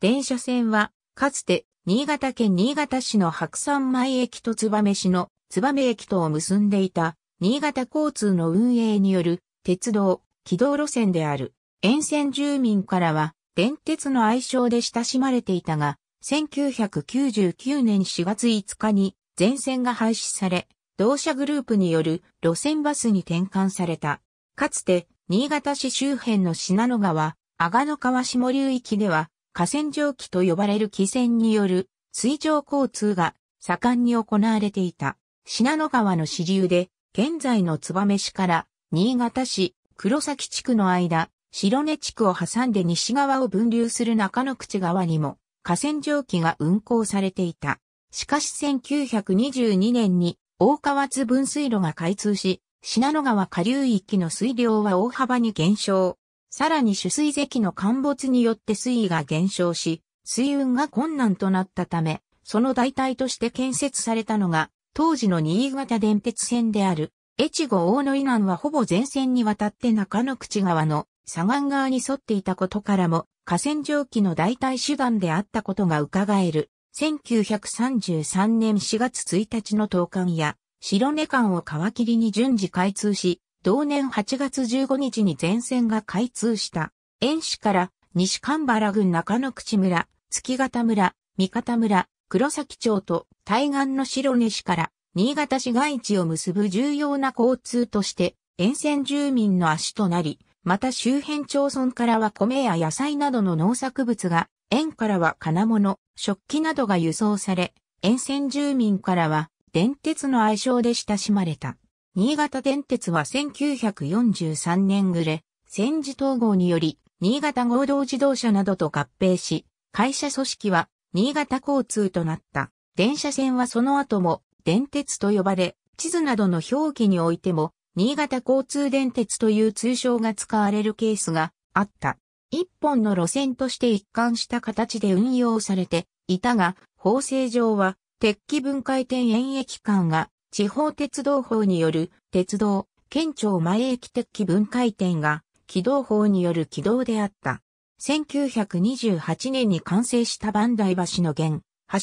電車線は、かつて、新潟県新潟市の白山前駅と燕市の燕駅とを結んでいた、新潟交通の運営による、鉄道、軌道路線である。沿線住民からは、電鉄の愛称で親しまれていたが、1999年4月5日に、全線が廃止され、同社グループによる路線バスに転換された。かつて、新潟市周辺の信濃川、阿賀野川下流域では、河川蒸気と呼ばれる汽船による水上交通が盛んに行われていた。信濃川の支流で、現在の燕市から新潟市黒崎地区の間、白根地区を挟んで西側を分流する中野口側にも河川蒸気が運行されていた。しかし1922年に大川津分水路が開通し、信濃川下流域の水量は大幅に減少。さらに取水堰の陥没によって水位が減少し、水運が困難となったため、その代替として建設されたのが、当時の新潟電鉄線である、越後大野以南はほぼ全線にわたって中野口川の左岸側に沿っていたことからも、河川蒸気の代替手段であったことが伺える。1933年4月1日の投函や、白根間を皮切りに順次開通し、同年8月15日に前線が開通した。遠市から西神原郡中野口村、月形村、三方村、黒崎町と対岸の白根市から新潟市街地を結ぶ重要な交通として沿線住民の足となり、また周辺町村からは米や野菜などの農作物が、園からは金物、食器などが輸送され、沿線住民からは電鉄の愛称で親しまれた。新潟電鉄は1943年暮れ、戦時統合により、新潟合同自動車などと合併し、会社組織は新潟交通となった。電車線はその後も電鉄と呼ばれ、地図などの表記においても、新潟交通電鉄という通称が使われるケースがあった。一本の路線として一貫した形で運用されていたが、法制上は、鉄器分解点演駅間が地方鉄道法による鉄道、県庁前駅的分解点が軌道法による軌道であった。1928年に完成した万代橋の現、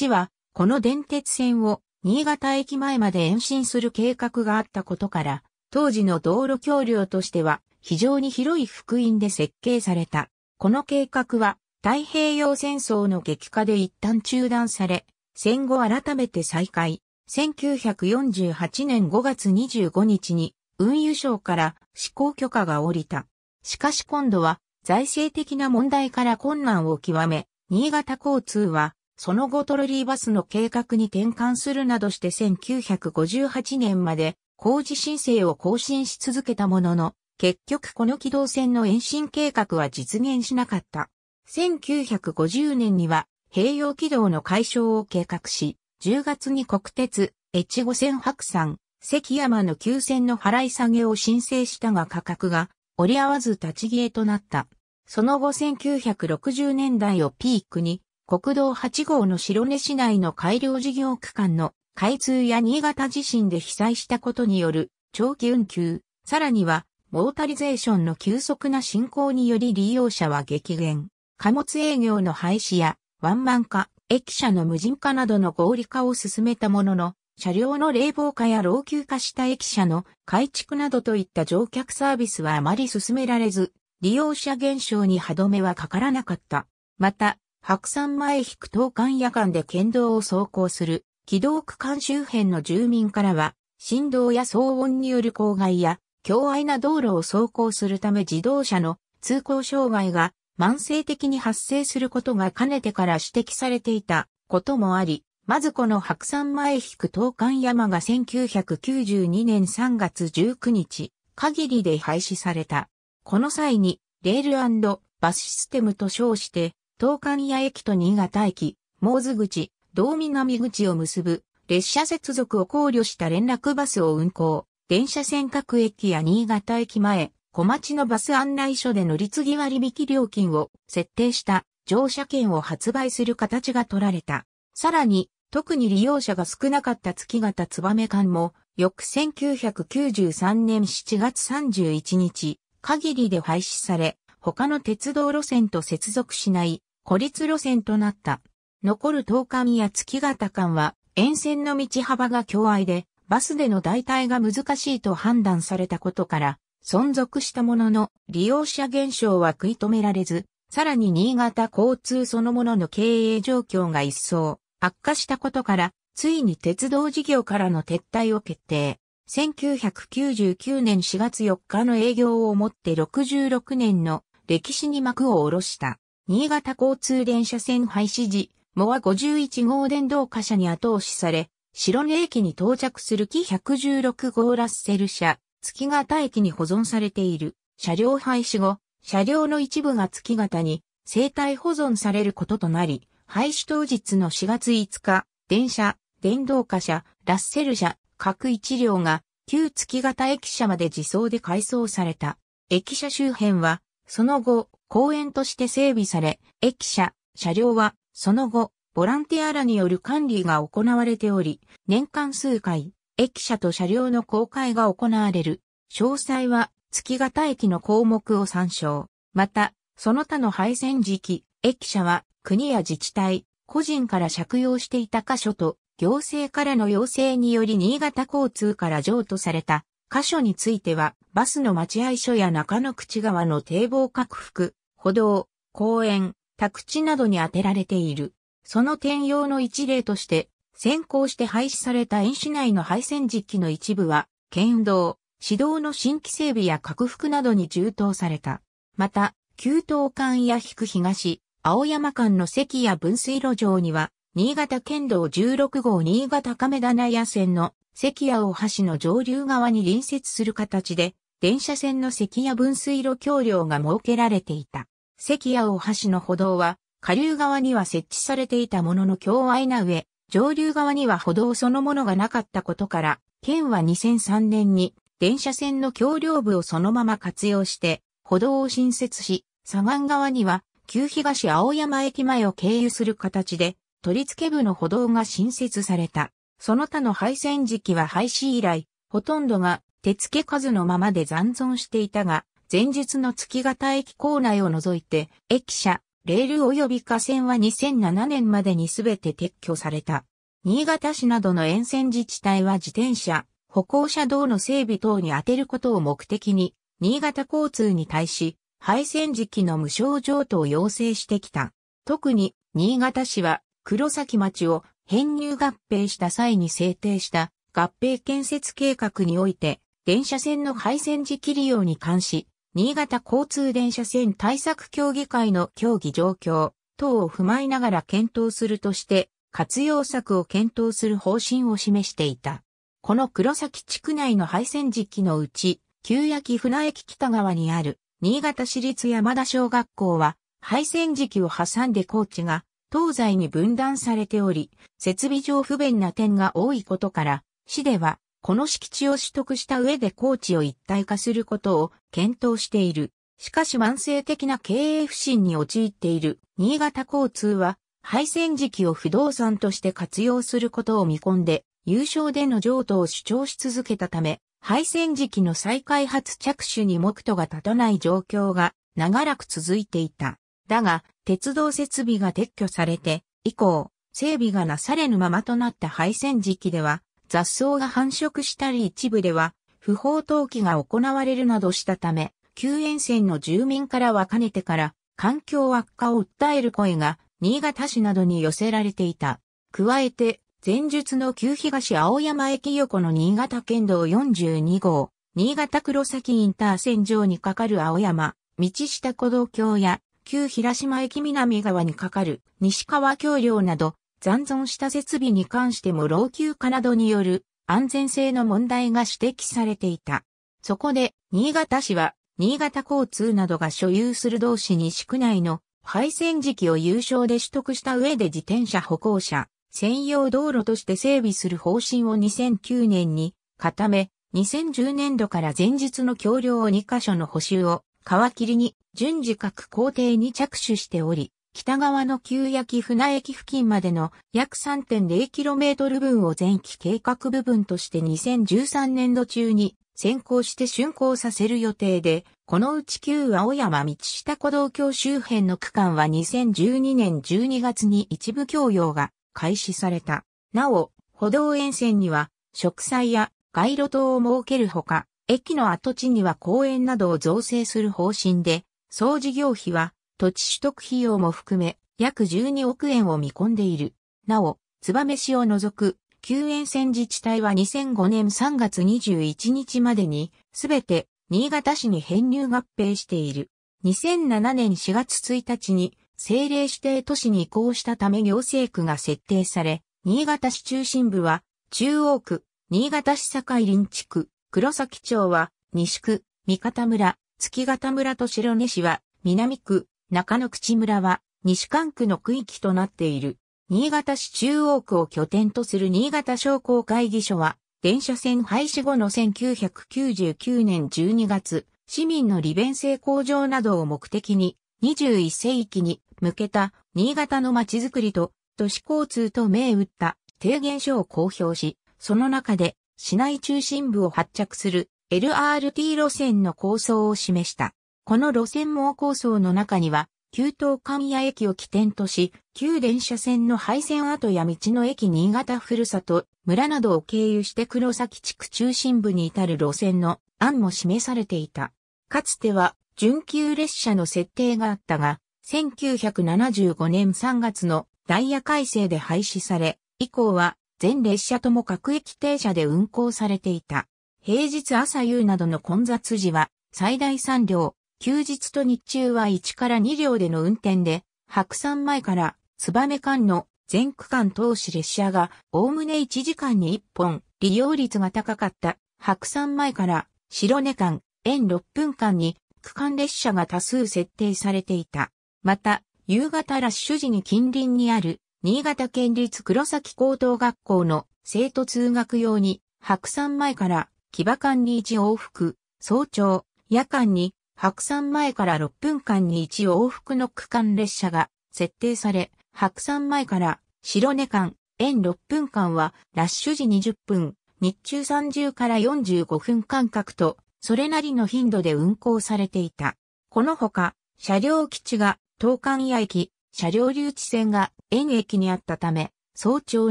橋はこの電鉄線を新潟駅前まで延伸する計画があったことから、当時の道路橋梁としては非常に広い福音で設計された。この計画は太平洋戦争の激化で一旦中断され、戦後改めて再開。1948年5月25日に運輸省から施行許可が下りた。しかし今度は財政的な問題から困難を極め、新潟交通はその後トロリーバスの計画に転換するなどして1958年まで工事申請を更新し続けたものの、結局この機動線の延伸計画は実現しなかった。1950年には併用軌道の解消を計画し、10月に国鉄、越後線白山、関山の急線の払い下げを申請したが価格が折り合わず立ち消えとなった。その後1960年代をピークに、国道8号の白根市内の改良事業区間の開通や新潟地震で被災したことによる長期運休、さらにはモータリゼーションの急速な進行により利用者は激減、貨物営業の廃止やワンマン化、駅舎の無人化などの合理化を進めたものの、車両の冷房化や老朽化した駅舎の改築などといった乗客サービスはあまり進められず、利用者減少に歯止めはかからなかった。また、白山前引く東間夜間で県道を走行する、軌道区間周辺の住民からは、振動や騒音による公害や、強愛な道路を走行するため自動車の通行障害が慢性的に発生することがかねてから指摘されていたこともあり、まずこの白山前引く東関山が1992年3月19日限りで廃止された。この際にレールバスシステムと称して東関屋駅と新潟駅、毛津口、道南口を結ぶ列車接続を考慮した連絡バスを運行、電車線各駅や新潟駅前、小町のバス案内所で乗り継ぎ割引料金を設定した乗車券を発売する形が取られた。さらに、特に利用者が少なかった月型燕間も、翌1993年7月31日、限りで廃止され、他の鉄道路線と接続しない孤立路線となった。残る東館や月型間は、沿線の道幅が狭隘で、バスでの代替が難しいと判断されたことから、存続したものの、利用者減少は食い止められず、さらに新潟交通そのものの経営状況が一層悪化したことから、ついに鉄道事業からの撤退を決定。1999年4月4日の営業をもって66年の歴史に幕を下ろした。新潟交通電車線廃止時、モア51号電動貨車に後押しされ、白根駅に到着する木116号ラッセル車、月形駅に保存されている車両廃止後、車両の一部が月形に生体保存されることとなり、廃止当日の4月5日、電車、電動化車、ラッセル車、各一両が旧月形駅舎まで自走で改装された。駅舎周辺は、その後、公園として整備され、駅舎、車両は、その後、ボランティアらによる管理が行われており、年間数回、駅舎と車両の公開が行われる。詳細は月形駅の項目を参照。また、その他の配線時期、駅舎は国や自治体、個人から借用していた箇所と、行政からの要請により新潟交通から譲渡された箇所については、バスの待合所や中野口側の堤防拡幅、歩道、公園、宅地などに充てられている。その転用の一例として、先行して廃止された園市内の廃線実機の一部は、県道、市道の新規整備や拡幅などに充当された。また、旧東間や引く東、青山間の関や分水路上には、新潟県道16号新潟亀田内野線の関谷大橋の上流側に隣接する形で、電車線の関谷分水路橋梁が設けられていた。関谷大橋の歩道は、下流側には設置されていたものの橋愛な上、上流側には歩道そのものがなかったことから、県は2003年に電車線の橋梁部をそのまま活用して歩道を新設し、左岸側には旧東青山駅前を経由する形で取り付け部の歩道が新設された。その他の廃線時期は廃止以来、ほとんどが手付け数のままで残存していたが、前述の月形駅構内を除いて、駅舎、レール及び河川は2007年までにすべて撤去された。新潟市などの沿線自治体は自転車、歩行者道の整備等に充てることを目的に、新潟交通に対し、廃線時期の無償譲渡を要請してきた。特に、新潟市は、黒崎町を編入合併した際に制定した合併建設計画において、電車線の廃線時期利用に関し、新潟交通電車線対策協議会の協議状況等を踏まえながら検討するとして、活用策を検討する方針を示していた。この黒崎地区内の廃線時期のうち、旧焼船駅北側にある、新潟市立山田小学校は、廃線時期を挟んで高知が、東西に分断されており、設備上不便な点が多いことから、市では、この敷地を取得した上で高知を一体化することを検討している。しかし慢性的な経営不振に陥っている新潟交通は、廃線時期を不動産として活用することを見込んで、優勝での譲渡を主張し続けたため、廃線時期の再開発着手に目途が立たない状況が長らく続いていた。だが、鉄道設備が撤去されて、以降、整備がなされぬままとなった廃線時期では、雑草が繁殖したり一部では不法投棄が行われるなどしたため、救援船の住民からはかねてから環境悪化を訴える声が新潟市などに寄せられていた。加えて、前述の旧東青山駅横の新潟県道42号、新潟黒崎インター線上にかかる青山、道下古道橋や、旧平島駅南側にかかる西川橋梁など、残存した設備に関しても老朽化などによる安全性の問題が指摘されていた。そこで、新潟市は、新潟交通などが所有する同市西区内の配線時期を有償で取得した上で自転車歩行者専用道路として整備する方針を2009年に固め、2010年度から前日の橋梁を2カ所の補修を皮切りに順次各工程に着手しており、北側の旧焼船駅付近までの約 3.0km 分を前期計画部分として2013年度中に先行して竣工させる予定で、このうち旧青山道下古道橋周辺の区間は2012年12月に一部供用が開始された。なお、歩道沿線には植栽や街路灯を設けるほか、駅の跡地には公園などを造成する方針で、総事業費は土地取得費用も含め、約12億円を見込んでいる。なお、め市を除く、救援線自治体は2005年3月21日までに、すべて新潟市に編入合併している。2007年4月1日に政令指定都市に移行したため行政区が設定され、新潟市中心部は中央区、新潟市境林地区、黒崎町は西区、三方村、月形村と白根市は南区、中野口村は西関区の区域となっている。新潟市中央区を拠点とする新潟商工会議所は、電車線廃止後の1999年12月、市民の利便性向上などを目的に、21世紀に向けた新潟のまちづくりと都市交通と銘打った提言書を公表し、その中で市内中心部を発着する LRT 路線の構想を示した。この路線網構想の中には、旧東神谷駅を起点とし、旧電車線の廃線跡や道の駅新潟ふるさと、村などを経由して黒崎地区中心部に至る路線の案も示されていた。かつては、準急列車の設定があったが、1975年3月のダイヤ改正で廃止され、以降は全列車とも各駅停車で運行されていた。平日朝夕などの混雑時は最大3両、休日と日中は1から2両での運転で、白山前から燕間の全区間通し列車が、おおむね1時間に1本、利用率が高かった白山前から白根間、延6分間に区間列車が多数設定されていた。また、夕方ラッシュ時に近隣にある、新潟県立黒崎高等学校の生徒通学用に、白山前から木場間に1往復、早朝、夜間に白山前から6分間に1往復の区間列車が設定され、白山前から白根間、円6分間はラッシュ時20分、日中30から45分間隔と、それなりの頻度で運行されていた。このほか、車両基地が東関屋駅、車両留置線が円駅にあったため、早朝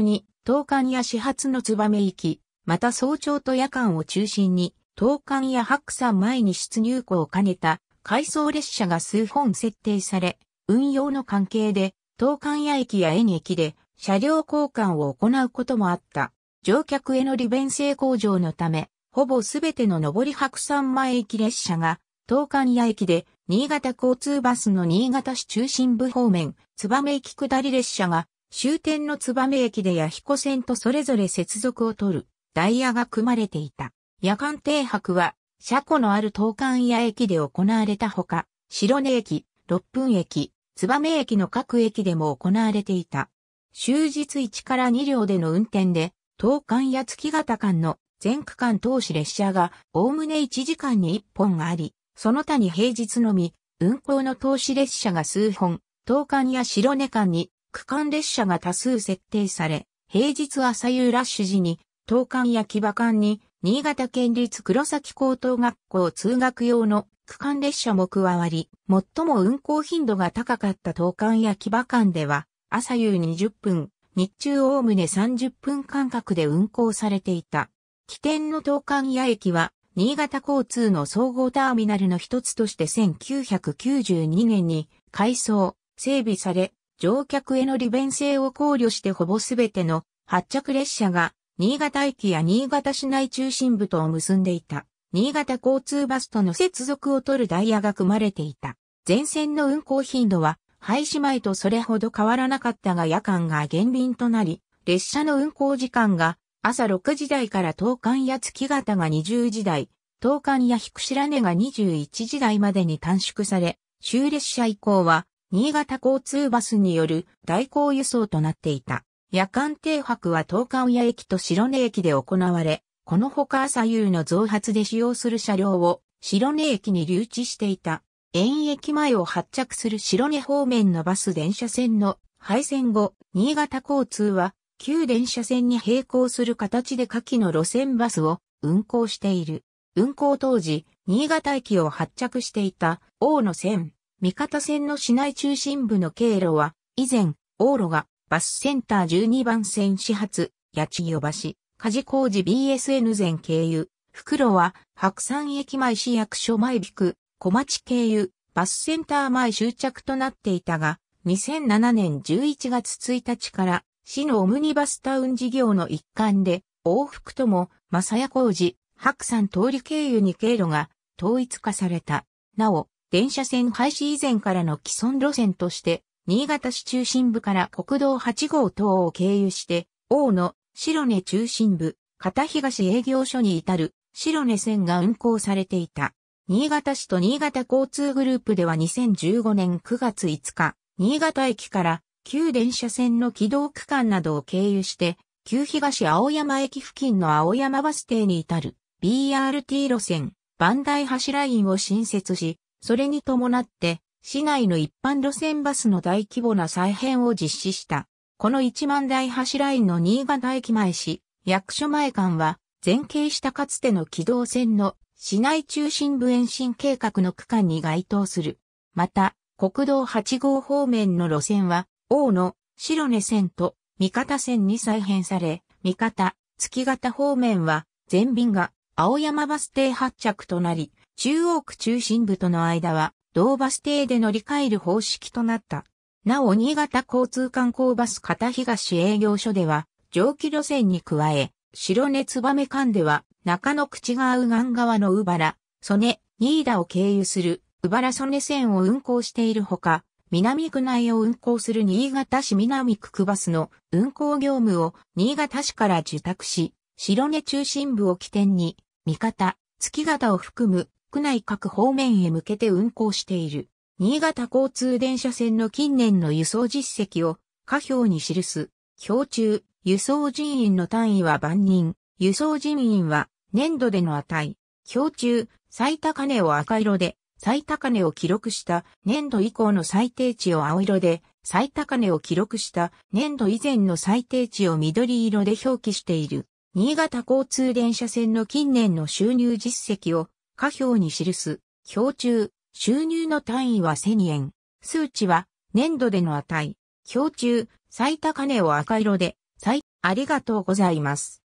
に東関屋始発の燕行き、また早朝と夜間を中心に東館や白山前に出入庫を兼ねた回送列車が数本設定され、運用の関係で、東館屋駅や園駅で車両交換を行うこともあった。乗客への利便性向上のため、ほぼすべての上り白山前駅列車が、東館屋駅で、新潟交通バスの新潟市中心部方面、燕駅下り列車が、終点の燕駅で弥彦線とそれぞれ接続を取る、ダイヤが組まれていた。夜間停泊は、車庫のある東関屋駅で行われたほか、白根駅、六分駅、燕駅の各駅でも行われていた。終日1から2両での運転で、東関や月形間の全区間通し列車が、おおむね1時間に1本があり、その他に平日のみ、運行の通し列車が数本、東関や白根間に、区間列車が多数設定され、平日朝夕ラッシュ時に、東関や木場間に、新潟県立黒崎高等学校通学用の区間列車も加わり、最も運行頻度が高かった東間や木場間では、朝夕20分、日中おおむね30分間隔で運行されていた。起点の東間屋駅は、新潟交通の総合ターミナルの一つとして1992年に改装、整備され、乗客への利便性を考慮してほぼすべての発着列車が新潟駅や新潟市内中心部とを結んでいた、新潟交通バスとの接続を取るダイヤが組まれていた。全線の運行頻度は、廃止前とそれほど変わらなかったが夜間が減便となり、列車の運行時間が朝6時台から東間や月形が20時台、東間やく白根が21時台までに短縮され、終列車以降は新潟交通バスによる代行輸送となっていた。夜間停泊は東海屋駅と白根駅で行われ、このほか朝夕の増発で使用する車両を白根駅に留置していた。園駅前を発着する白根方面のバス電車線の廃線後、新潟交通は旧電車線に並行する形で下記の路線バスを運行している。運行当時、新潟駅を発着していた大野線、三方線の市内中心部の経路は、以前、大路がバスセンター12番線始発、八千代橋、梶工事 BSN 全経由、袋は白山駅前市役所前菊、小町経由、バスセンター前終着となっていたが、2007年11月1日から市のオムニバスタウン事業の一環で、往復とも、正谷工事、白山通り経由に経路が統一化された。なお、電車線廃止以前からの既存路線として、新潟市中心部から国道8号等を経由して、大野、白根中心部、片東営業所に至る白根線が運行されていた。新潟市と新潟交通グループでは2015年9月5日、新潟駅から旧電車線の軌道区間などを経由して、旧東青山駅付近の青山バス停に至る BRT 路線、万代橋ラインを新設し、それに伴って市内の一般路線バスの大規模な再編を実施した。この1万台橋ラインの新潟駅前市、役所前間は、前傾したかつての軌道線の市内中心部延伸計画の区間に該当する。また、国道8号方面の路線は、大野、白根線と三方線に再編され、三方、月形方面は、全便が青山バス停発着となり、中央区中心部との間は、同バス停で乗り換える方式となった。なお新潟交通観光バス片東営業所では、蒸気路線に加え、白根燕間では、中野口川右岸側の宇原、曽根、新田を経由する、宇原曽根線を運行しているほか、南区内を運行する新潟市南区区バスの運行業務を新潟市から受託し、白根中心部を起点に、三方、月形を含む区内各方面へ向けて運行している。新潟交通電車線の近年の輸送実績を下表に記す。表中、輸送人員の単位は万人。輸送人員は年度での値。表中、最高値を赤色で、最高値を記録した年度以降の最低値を青色で、最高値を記録した年度以前の最低値を緑色で表記している。新潟交通電車線の近年の収入実績を下表に記す、表中、収入の単位は1000円、数値は年度での値、表中、最高値を赤色で、最、ありがとうございます。